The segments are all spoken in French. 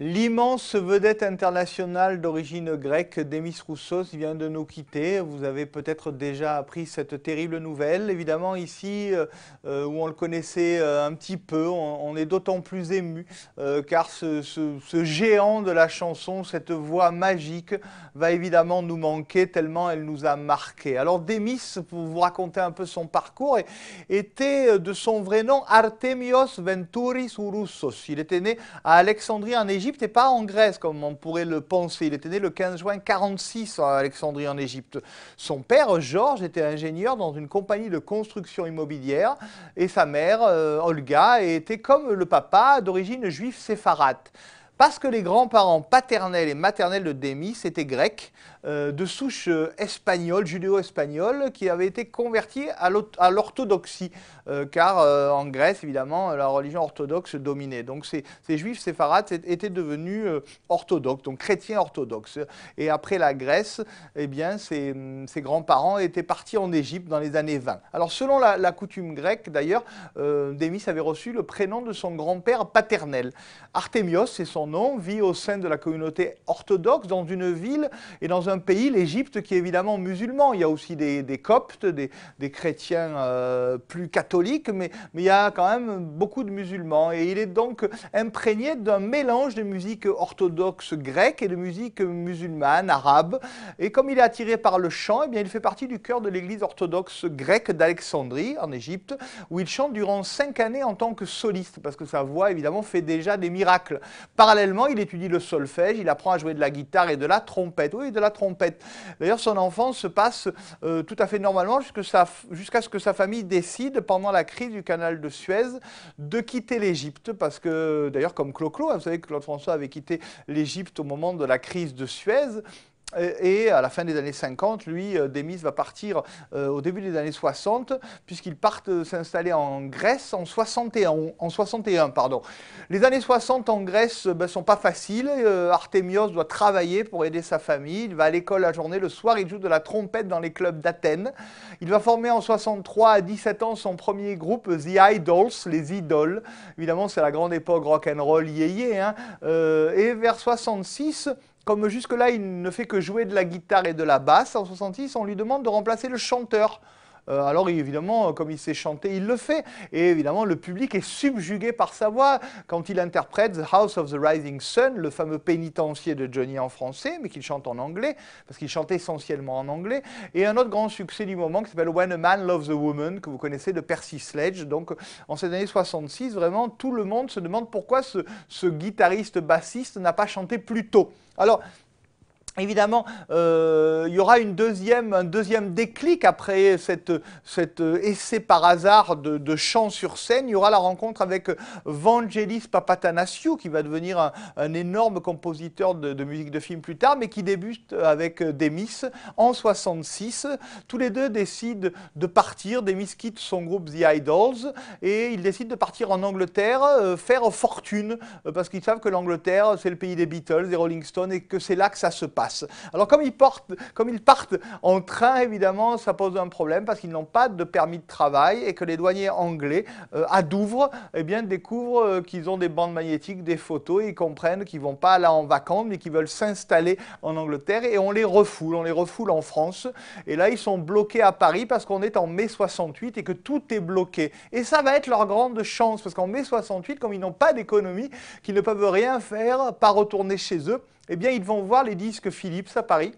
L'immense vedette internationale d'origine grecque, Demis Roussos, vient de nous quitter. Vous avez peut-être déjà appris cette terrible nouvelle. Évidemment, ici, euh, euh, où on le connaissait euh, un petit peu, on, est d'autant plus ému, car ce, géant de la chanson, cette voix magique, va évidemment nous manquer tellement elle nous a marqué. Alors Démis, pour vous raconter un peu son parcours, était de son vrai nom Artemios Venturis Roussos. Il était né à Alexandrie en Égypte Égypte et pas en Grèce, comme on pourrait le penser. Il était né le 15 juin 46 à Alexandrie, en Égypte. Son père, Georges, était ingénieur dans une compagnie de construction immobilière et sa mère, euh, Olga, était comme le papa d'origine juive séfarade. Parce que les grands-parents paternels et maternels de Démis étaient grecs, euh, de souche euh, espagnole, judéo-espagnole, qui avait été converti à l'orthodoxie, euh, car en Grèce, évidemment, la religion orthodoxe dominait. Donc ces, juifs séfarades étaient devenus orthodoxes, donc chrétiens orthodoxes. Et après la Grèce, eh bien, ses, grands-parents étaient partis en Égypte dans les années 20. Alors selon la, la coutume grecque, d'ailleurs, Démis avait reçu le prénom de son grand-père paternel. Artémios, c'est son nom, vit au sein de la communauté orthodoxe dans une ville et dans un un pays, l'Égypte, qui est évidemment musulman. Il y a aussi des, des coptes, des, des chrétiens euh, plus catholiques, mais, mais, il y a quand même beaucoup de musulmans. Et il est donc imprégné d'un mélange de musique orthodoxe grecque et de musique musulmane, arabe. Et comme il est attiré par le chant, et eh bien, il fait partie du cœur de l'église orthodoxe grecque d'Alexandrie, en Égypte, où il chante durant cinq années en tant que soliste, parce que sa voix, évidemment, fait déjà des miracles. Parallèlement, il étudie le solfège, il apprend à jouer de la guitare et de la trompette. Oui, de la trompette D'ailleurs, son enfance se passe euh, tout à fait normalement jusqu'à ce que sa famille décide, pendant la crise du canal de Suez, de quitter l'Égypte, parce que, d'ailleurs, comme Clo-Clo, hein, vous savez que Claude François avait quitté l'Égypte au moment de la crise de Suez, et à la fin des années 50, lui, euh, Demis va partir euh, au début des années 60, puisqu'ils partent euh, s'installer en Grèce en 61. En 61 pardon. Les années 60 en Grèce ne ben, sont pas faciles. Artemios doit travailler pour aider sa famille. Il va à l'école la journée. Le soir, il joue de la trompette dans les clubs d'Athènes. Il va former en 63 à 17 ans son premier groupe, The Idols, les idoles. Évidemment, c'est la grande époque rock'n'roll, yéyé. Hein. Euh, et vers 66, comme jusque-là, il ne fait que jouer de la guitare et de la basse, en 66, on lui demande de remplacer le chanteur euh, alors évidemment, euh, comme il sait chanter, il le fait. Et évidemment, le public est subjugué par sa voix quand il interprète The House of the Rising Sun, le fameux pénitencier de Johnny en français, mais qu'il chante en anglais, parce qu'il chante essentiellement en anglais. Et un autre grand succès du moment qui s'appelle When a Man Loves a Woman, que vous connaissez de Percy Sledge. Donc en cette année 66, vraiment, tout le monde se demande pourquoi ce, ce guitariste bassiste n'a pas chanté plus tôt. Alors, Évidemment, euh, il y aura un deuxième déclic après cet essai par hasard de, chant sur scène. Il y aura la rencontre avec Vangelis Papatanasiou, qui va devenir un, énorme compositeur de, musique de film plus tard, mais qui débute avec Demis en 66. Tous les deux décident de partir. Demis quitte son groupe The Idols et ils décident de partir en Angleterre, euh, faire fortune, euh, parce qu'ils savent que l'Angleterre, c'est le pays des Beatles, des Rolling Stones, et que c'est là que ça se passe. Alors comme ils, partent en train, évidemment, ça pose un problème parce qu'ils n'ont pas de permis de travail et que les douaniers anglais à euh, Douvres eh bien, découvrent euh, qu'ils ont des bandes magnétiques, des photos, et ils comprennent qu'ils ne vont pas là en vacances, mais qu'ils veulent s'installer en Angleterre et on les refoule, on les refoule en France. Et là, ils sont bloqués à Paris parce qu'on est en mai 68 et que tout est bloqué. Et ça va être leur grande chance parce qu'en mai 68, comme ils n'ont pas d'économie, qu'ils ne peuvent rien faire, pas retourner chez eux, eh bien, ils vont voir les disques Philips à Paris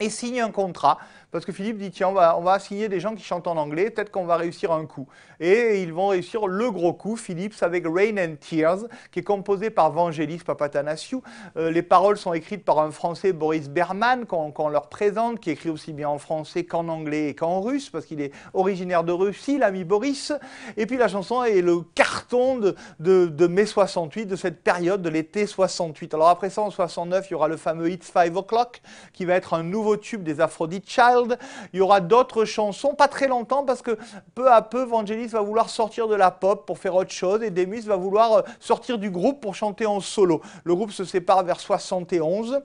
et signent un contrat parce que Philippe dit, tiens, on va, on va assigner des gens qui chantent en anglais, peut-être qu'on va réussir un coup. Et ils vont réussir le gros coup, Philippe avec Rain and Tears, qui est composé par Vangelis Papatanasiou. Euh, les paroles sont écrites par un Français, Boris Berman, qu'on leur présente, qui écrit aussi bien en français qu'en anglais et qu'en russe, parce qu'il est originaire de Russie, l'ami Boris. Et puis la chanson est le carton de, de mai 68, de cette période de l'été 68. Alors après ça, en 69, il y aura le fameux It's Five O'Clock, qui va être un nouveau tube des Aphrodite Child, il y aura d'autres chansons, pas très longtemps, parce que peu à peu, Vangelis va vouloir sortir de la pop pour faire autre chose et Demis va vouloir euh, sortir du groupe pour chanter en solo. Le groupe se sépare vers 71.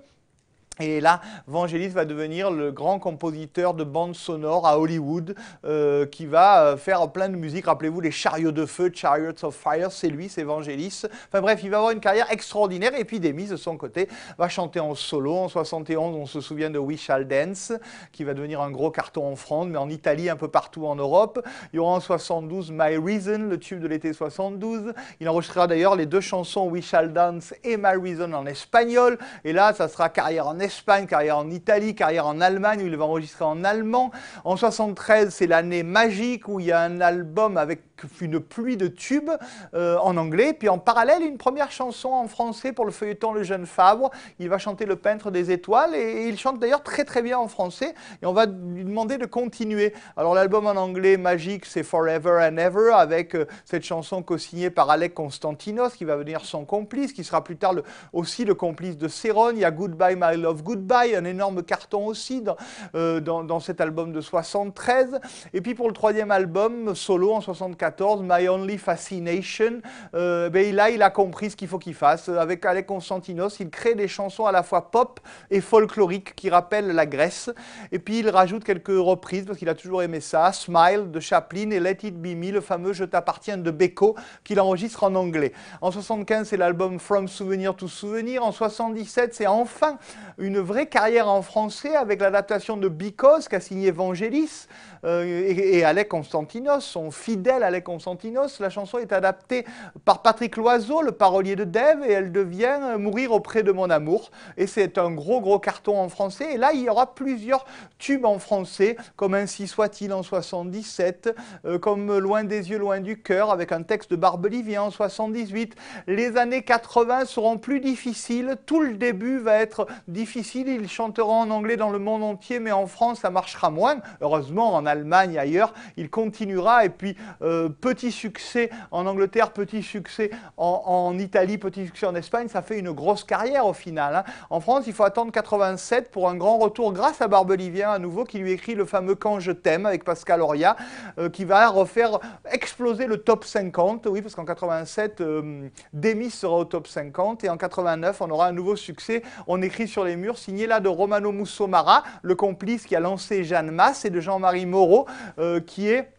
Et là, Vangelis va devenir le grand compositeur de bandes sonores à Hollywood euh, qui va euh, faire plein de musique. Rappelez-vous les chariots de feu, Chariots of Fire, c'est lui, c'est Vangelis. Enfin bref, il va avoir une carrière extraordinaire. Et puis Demi, de son côté, va chanter en solo. En 71, on se souvient de We Shall Dance, qui va devenir un gros carton en France, mais en Italie, un peu partout en Europe. Il y aura en 72 My Reason, le tube de l'été 72. Il enregistrera d'ailleurs les deux chansons We Shall Dance et My Reason en espagnol. Et là, ça sera carrière en espagnol Espagne, carrière en Italie, carrière en Allemagne où il va enregistrer en allemand. En 73, c'est l'année magique où il y a un album avec une pluie de tubes euh, en anglais. Puis en parallèle, une première chanson en français pour le feuilleton Le Jeune Fabre. Il va chanter Le Peintre des Étoiles et, il chante d'ailleurs très très bien en français. Et on va lui demander de continuer. Alors l'album en anglais magique, c'est Forever and Ever avec euh, cette chanson co-signée par Alec Constantinos qui va venir son complice, qui sera plus tard le, aussi le complice de Céron. Il y a Goodbye My Love Goodbye, un énorme carton aussi dans, euh, dans cet album de 73. Et puis pour le troisième album, solo en 74, My Only Fascination, euh, là, il a compris ce qu'il faut qu'il fasse. Avec Alec Constantinos, il crée des chansons à la fois pop et folkloriques qui rappellent la Grèce. Et puis, il rajoute quelques reprises, parce qu'il a toujours aimé ça, Smile de Chaplin et Let It Be Me, le fameux Je t'appartiens de Beko, qu'il enregistre en anglais. En 75, c'est l'album From Souvenir to Souvenir. En 77, c'est enfin une vraie carrière en français avec l'adaptation de Because qu'a signé Vangelis euh, et, Alec Constantinos, son fidèle Alec Constantinos. La chanson est adaptée par Patrick Loiseau, le parolier de Dave, et elle devient euh, Mourir auprès de mon amour. Et c'est un gros, gros carton en français. Et là, il y aura plusieurs tubes en français, comme Ainsi soit-il en 77, euh, comme Loin des yeux, loin du cœur, avec un texte de vient en 78. Les années 80 seront plus difficiles. Tout le début va être difficile. Ils chanteront en anglais dans le monde entier, mais en France, ça marchera moins. Heureusement, en Allemagne, ailleurs, il continuera. Et puis, euh, petit succès en Angleterre, petit succès en, Italie, petit succès en Espagne, ça fait une grosse carrière au final. Hein. En France, il faut attendre 87 pour un grand retour grâce à Barbelivien à nouveau, qui lui écrit le fameux Quand je t'aime avec Pascal Auria, euh, qui va refaire exploser le top 50. Oui, parce qu'en 87, euh, Démis sera au top 50 et en 89, on aura un nouveau succès. On écrit sur les murs, signé là de Romano Mussomara, le complice qui a lancé Jeanne Masse et de Jean-Marie Moreau, euh, qui est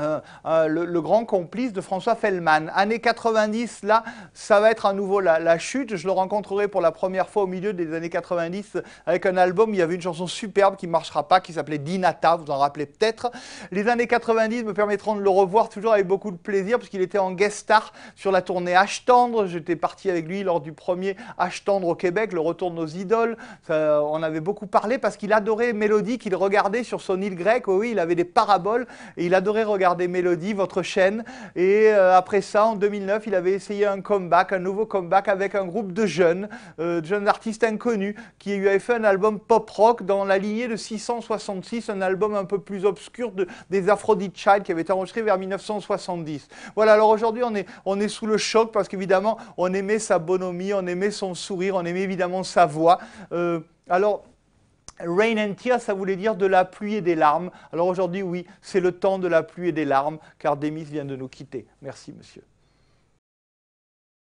euh, euh, le, grand complice de François Fellman. Année 90, là, ça va être à nouveau la, chute. Je le rencontrerai pour la première fois au milieu des années 90 avec un album. Il y avait une chanson superbe qui ne marchera pas, qui s'appelait Dinata, vous en rappelez peut-être. Les années 90 me permettront de le revoir toujours avec beaucoup de plaisir, parce qu'il était en guest star sur la tournée H Tendre. J'étais parti avec lui lors du premier H Tendre au Québec, le retour de nos idoles. on avait beaucoup parlé parce qu'il adorait Mélodie qu'il regardait sur son île grecque. oui, il avait des paraboles et il adorait regarder regardez Mélodie, votre chaîne. Et euh, après ça, en 2009, il avait essayé un comeback, un nouveau comeback avec un groupe de jeunes, euh, de jeunes artistes inconnus, qui lui avait fait un album pop-rock dans la lignée de 666, un album un peu plus obscur de, des Aphrodite Child qui avait été enregistré vers 1970. Voilà, alors aujourd'hui, on est, on est sous le choc parce qu'évidemment, on aimait sa bonhomie, on aimait son sourire, on aimait évidemment sa voix. Euh, alors, Rain and tears, ça voulait dire de la pluie et des larmes. Alors aujourd'hui, oui, c'est le temps de la pluie et des larmes, car Démis vient de nous quitter. Merci, monsieur.